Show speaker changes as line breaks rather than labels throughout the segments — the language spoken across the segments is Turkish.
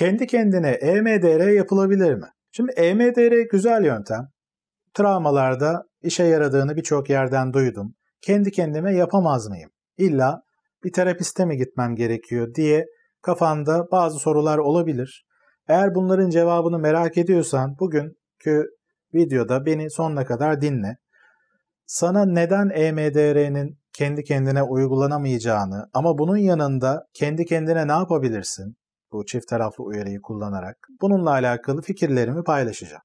kendi kendine EMDR yapılabilir mi? Şimdi EMDR güzel yöntem. Travmalarda işe yaradığını birçok yerden duydum. Kendi kendime yapamaz mıyım? İlla bir terapiste mi gitmem gerekiyor diye kafanda bazı sorular olabilir. Eğer bunların cevabını merak ediyorsan bugünkü videoda beni sonuna kadar dinle. Sana neden EMDR'nin kendi kendine uygulanamayacağını ama bunun yanında kendi kendine ne yapabilirsin? bu çift taraflı uyarıyı kullanarak bununla alakalı fikirlerimi paylaşacağım.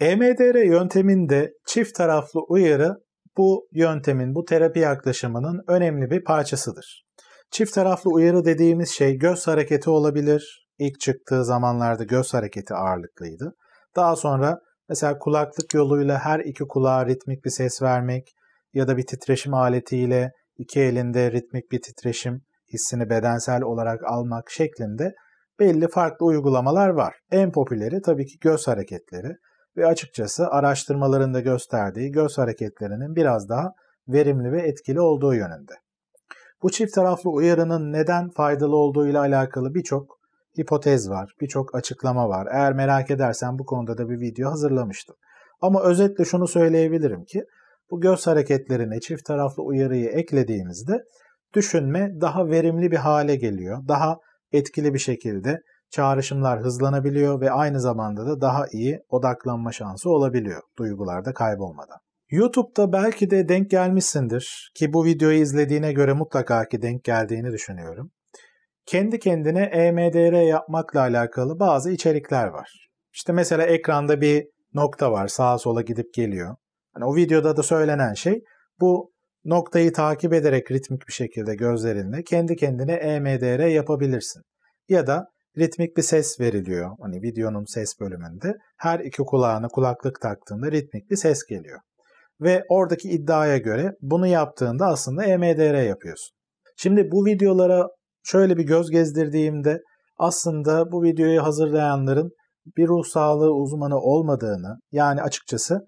EMDR yönteminde çift taraflı uyarı bu yöntemin, bu terapi yaklaşımının önemli bir parçasıdır. Çift taraflı uyarı dediğimiz şey göz hareketi olabilir. İlk çıktığı zamanlarda göz hareketi ağırlıklıydı. Daha sonra mesela kulaklık yoluyla her iki kulağa ritmik bir ses vermek ya da bir titreşim aletiyle iki elinde ritmik bir titreşim hissini bedensel olarak almak şeklinde belli farklı uygulamalar var. En popüleri tabii ki göz hareketleri ve açıkçası araştırmalarında gösterdiği göz hareketlerinin biraz daha verimli ve etkili olduğu yönünde. Bu çift taraflı uyarının neden faydalı olduğu ile alakalı birçok hipotez var, birçok açıklama var. Eğer merak edersen bu konuda da bir video hazırlamıştım. Ama özetle şunu söyleyebilirim ki bu göz hareketlerine çift taraflı uyarıyı eklediğimizde düşünme daha verimli bir hale geliyor. Daha etkili bir şekilde çağrışımlar hızlanabiliyor ve aynı zamanda da daha iyi odaklanma şansı olabiliyor duygularda kaybolmadan. YouTube'da belki de denk gelmişsindir ki bu videoyu izlediğine göre mutlaka ki denk geldiğini düşünüyorum. Kendi kendine EMDR yapmakla alakalı bazı içerikler var. İşte mesela ekranda bir nokta var sağa sola gidip geliyor. Hani o videoda da söylenen şey bu Noktayı takip ederek ritmik bir şekilde gözlerinde kendi kendine EMDR yapabilirsin. Ya da ritmik bir ses veriliyor. Hani videonun ses bölümünde her iki kulağına kulaklık taktığında ritmik bir ses geliyor. Ve oradaki iddiaya göre bunu yaptığında aslında EMDR yapıyorsun. Şimdi bu videolara şöyle bir göz gezdirdiğimde aslında bu videoyu hazırlayanların bir ruh sağlığı uzmanı olmadığını yani açıkçası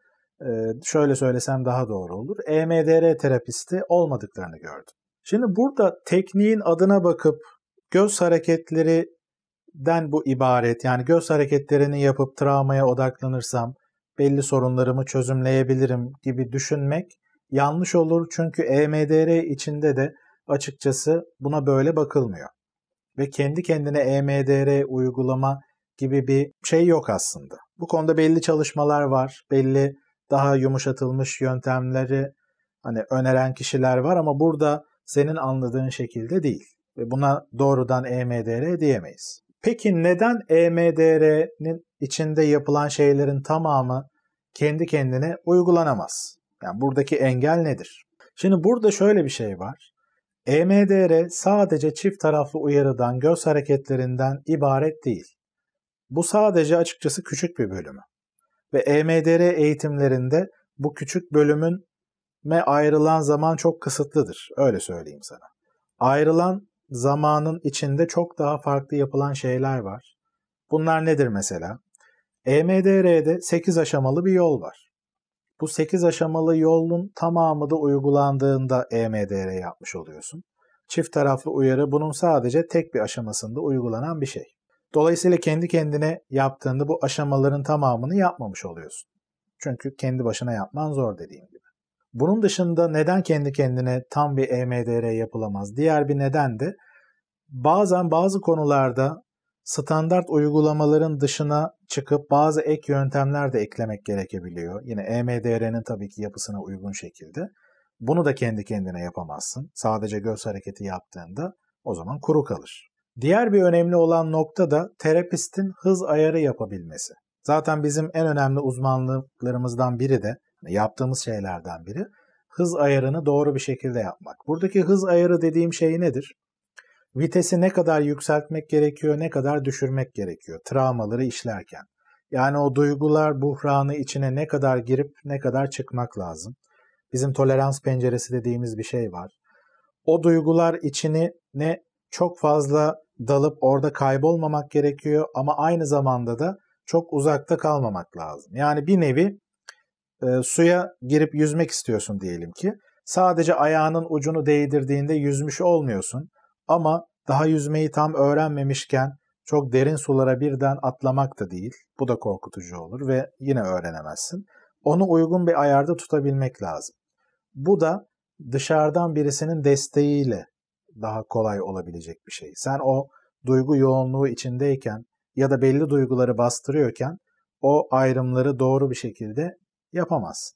şöyle söylesem daha doğru olur. EMDR terapisti olmadıklarını gördüm. Şimdi burada tekniğin adına bakıp göz hareketleri den bu ibaret yani göz hareketlerini yapıp travmaya odaklanırsam belli sorunlarımı çözümleyebilirim gibi düşünmek yanlış olur çünkü EMDR içinde de açıkçası buna böyle bakılmıyor. Ve kendi kendine EMDR uygulama gibi bir şey yok aslında. Bu konuda belli çalışmalar var, belli daha yumuşatılmış yöntemleri hani öneren kişiler var ama burada senin anladığın şekilde değil. Ve buna doğrudan EMDR diyemeyiz. Peki neden EMDR'nin içinde yapılan şeylerin tamamı kendi kendine uygulanamaz? Yani buradaki engel nedir? Şimdi burada şöyle bir şey var. EMDR sadece çift taraflı uyarıdan, göz hareketlerinden ibaret değil. Bu sadece açıkçası küçük bir bölümü ve EMDR eğitimlerinde bu küçük bölümün me ayrılan zaman çok kısıtlıdır. Öyle söyleyeyim sana. Ayrılan zamanın içinde çok daha farklı yapılan şeyler var. Bunlar nedir mesela? EMDR'de 8 aşamalı bir yol var. Bu 8 aşamalı yolun tamamı da uygulandığında EMDR yapmış oluyorsun. Çift taraflı uyarı bunun sadece tek bir aşamasında uygulanan bir şey. Dolayısıyla kendi kendine yaptığında bu aşamaların tamamını yapmamış oluyorsun. Çünkü kendi başına yapman zor dediğim gibi. Bunun dışında neden kendi kendine tam bir EMDR yapılamaz? Diğer bir neden de bazen bazı konularda standart uygulamaların dışına çıkıp bazı ek yöntemler de eklemek gerekebiliyor. Yine EMDR'nin tabii ki yapısına uygun şekilde. Bunu da kendi kendine yapamazsın. Sadece göz hareketi yaptığında o zaman kuru kalır. Diğer bir önemli olan nokta da terapistin hız ayarı yapabilmesi. Zaten bizim en önemli uzmanlıklarımızdan biri de yaptığımız şeylerden biri hız ayarını doğru bir şekilde yapmak. Buradaki hız ayarı dediğim şey nedir? Vitesi ne kadar yükseltmek gerekiyor, ne kadar düşürmek gerekiyor travmaları işlerken. Yani o duygular buhranı içine ne kadar girip ne kadar çıkmak lazım. Bizim tolerans penceresi dediğimiz bir şey var. O duygular içini ne çok fazla dalıp orada kaybolmamak gerekiyor ama aynı zamanda da çok uzakta kalmamak lazım. Yani bir nevi e, suya girip yüzmek istiyorsun diyelim ki. Sadece ayağının ucunu değdirdiğinde yüzmüş olmuyorsun ama daha yüzmeyi tam öğrenmemişken çok derin sulara birden atlamak da değil. Bu da korkutucu olur ve yine öğrenemezsin. Onu uygun bir ayarda tutabilmek lazım. Bu da dışarıdan birisinin desteğiyle daha kolay olabilecek bir şey. Sen o duygu yoğunluğu içindeyken ya da belli duyguları bastırıyorken o ayrımları doğru bir şekilde yapamaz.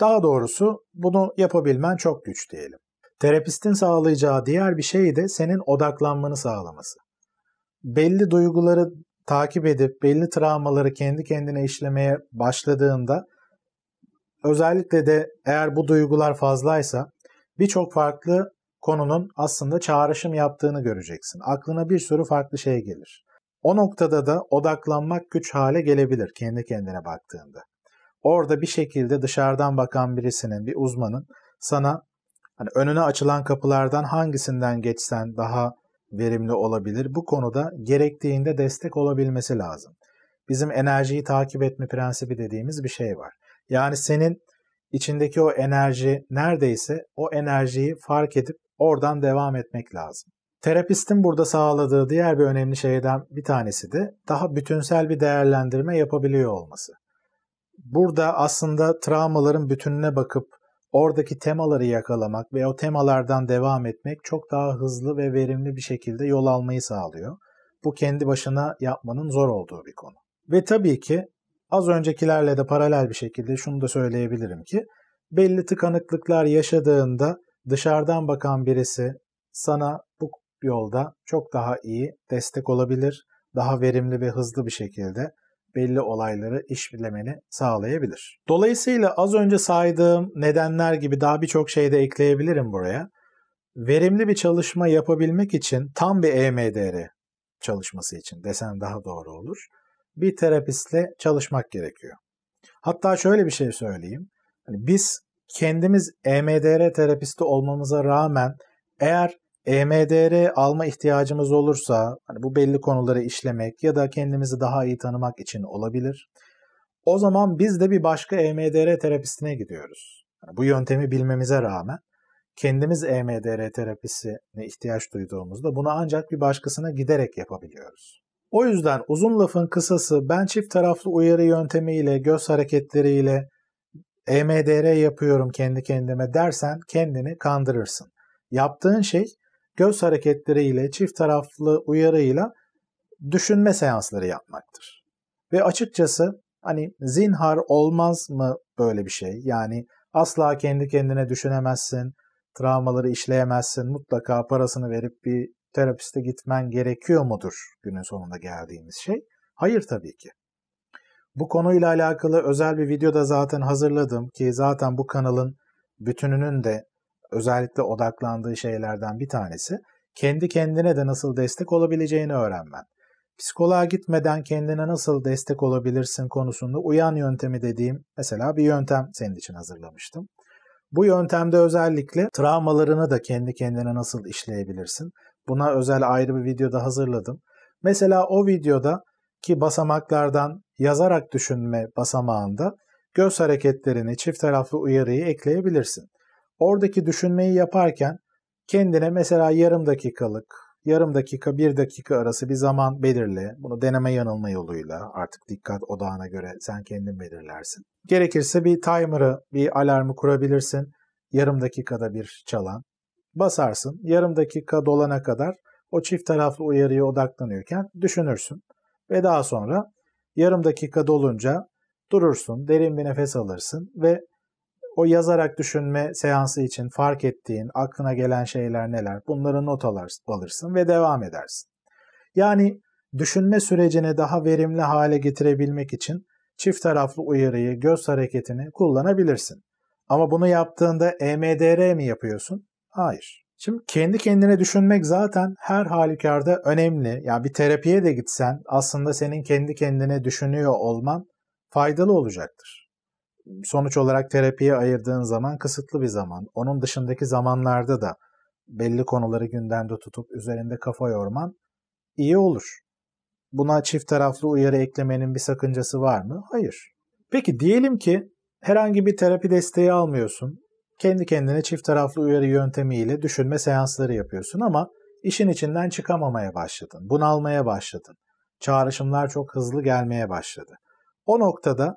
Daha doğrusu bunu yapabilmen çok güç diyelim. Terapistin sağlayacağı diğer bir şey de senin odaklanmanı sağlaması. Belli duyguları takip edip belli travmaları kendi kendine işlemeye başladığında özellikle de eğer bu duygular fazlaysa birçok farklı konunun aslında çağrışım yaptığını göreceksin. Aklına bir sürü farklı şey gelir. O noktada da odaklanmak güç hale gelebilir kendi kendine baktığında. Orada bir şekilde dışarıdan bakan birisinin, bir uzmanın sana hani önüne açılan kapılardan hangisinden geçsen daha verimli olabilir. Bu konuda gerektiğinde destek olabilmesi lazım. Bizim enerjiyi takip etme prensibi dediğimiz bir şey var. Yani senin içindeki o enerji neredeyse o enerjiyi fark edip Oradan devam etmek lazım. Terapistin burada sağladığı diğer bir önemli şeyden bir tanesi de daha bütünsel bir değerlendirme yapabiliyor olması. Burada aslında travmaların bütününe bakıp oradaki temaları yakalamak ve o temalardan devam etmek çok daha hızlı ve verimli bir şekilde yol almayı sağlıyor. Bu kendi başına yapmanın zor olduğu bir konu. Ve tabii ki az öncekilerle de paralel bir şekilde şunu da söyleyebilirim ki belli tıkanıklıklar yaşadığında Dışarıdan bakan birisi sana bu yolda çok daha iyi destek olabilir, daha verimli ve hızlı bir şekilde belli olayları işlemeni sağlayabilir. Dolayısıyla az önce saydığım nedenler gibi daha birçok şey de ekleyebilirim buraya. Verimli bir çalışma yapabilmek için tam bir EMDR çalışması için desem daha doğru olur. Bir terapistle çalışmak gerekiyor. Hatta şöyle bir şey söyleyeyim. Hani biz kendimiz EMDR terapisti olmamıza rağmen eğer EMDR alma ihtiyacımız olursa hani bu belli konuları işlemek ya da kendimizi daha iyi tanımak için olabilir. O zaman biz de bir başka EMDR terapistine gidiyoruz. Yani bu yöntemi bilmemize rağmen kendimiz EMDR terapisine ihtiyaç duyduğumuzda bunu ancak bir başkasına giderek yapabiliyoruz. O yüzden uzun lafın kısası ben çift taraflı uyarı yöntemiyle, göz hareketleriyle, EMDR yapıyorum kendi kendime dersen kendini kandırırsın. Yaptığın şey göz hareketleriyle, çift taraflı uyarıyla düşünme seansları yapmaktır. Ve açıkçası hani zinhar olmaz mı böyle bir şey? Yani asla kendi kendine düşünemezsin, travmaları işleyemezsin, mutlaka parasını verip bir terapiste gitmen gerekiyor mudur günün sonunda geldiğimiz şey? Hayır tabii ki. Bu konuyla alakalı özel bir video da zaten hazırladım ki zaten bu kanalın bütününün de özellikle odaklandığı şeylerden bir tanesi kendi kendine de nasıl destek olabileceğini öğrenmen. Psikoloğa gitmeden kendine nasıl destek olabilirsin konusunda uyan yöntemi dediğim mesela bir yöntem senin için hazırlamıştım. Bu yöntemde özellikle travmalarını da kendi kendine nasıl işleyebilirsin. Buna özel ayrı bir videoda hazırladım. Mesela o videoda ki basamaklardan yazarak düşünme basamağında göz hareketlerini çift taraflı uyarıyı ekleyebilirsin. Oradaki düşünmeyi yaparken kendine mesela yarım dakikalık, yarım dakika bir dakika arası bir zaman belirle. Bunu deneme yanılma yoluyla artık dikkat odağına göre sen kendin belirlersin. Gerekirse bir timer'ı, bir alarmı kurabilirsin. Yarım dakikada bir çalan. Basarsın. Yarım dakika dolana kadar o çift taraflı uyarıya odaklanıyorken düşünürsün. Ve daha sonra yarım dakika dolunca durursun, derin bir nefes alırsın ve o yazarak düşünme seansı için fark ettiğin, aklına gelen şeyler neler bunları not alırsın ve devam edersin. Yani düşünme sürecini daha verimli hale getirebilmek için çift taraflı uyarıyı, göz hareketini kullanabilirsin. Ama bunu yaptığında EMDR mi yapıyorsun? Hayır. Şimdi kendi kendine düşünmek zaten her halükarda önemli. Yani bir terapiye de gitsen aslında senin kendi kendine düşünüyor olman faydalı olacaktır. Sonuç olarak terapiye ayırdığın zaman kısıtlı bir zaman. Onun dışındaki zamanlarda da belli konuları gündemde tutup üzerinde kafa yorman iyi olur. Buna çift taraflı uyarı eklemenin bir sakıncası var mı? Hayır. Peki diyelim ki herhangi bir terapi desteği almıyorsun kendi kendine çift taraflı uyarı yöntemiyle düşünme seansları yapıyorsun ama işin içinden çıkamamaya başladın, bunalmaya başladın. Çağrışımlar çok hızlı gelmeye başladı. O noktada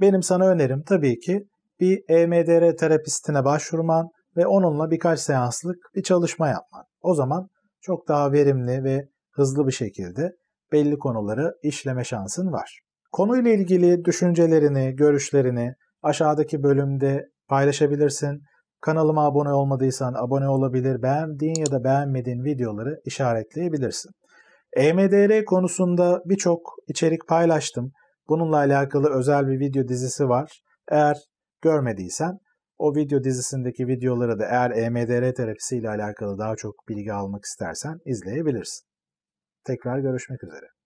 benim sana önerim tabii ki bir EMDR terapistine başvurman ve onunla birkaç seanslık bir çalışma yapman. O zaman çok daha verimli ve hızlı bir şekilde belli konuları işleme şansın var. Konuyla ilgili düşüncelerini, görüşlerini aşağıdaki bölümde paylaşabilirsin. Kanalıma abone olmadıysan abone olabilir, beğendiğin ya da beğenmediğin videoları işaretleyebilirsin. EMDR konusunda birçok içerik paylaştım. Bununla alakalı özel bir video dizisi var. Eğer görmediysen o video dizisindeki videoları da eğer EMDR terapisi ile alakalı daha çok bilgi almak istersen izleyebilirsin. Tekrar görüşmek üzere.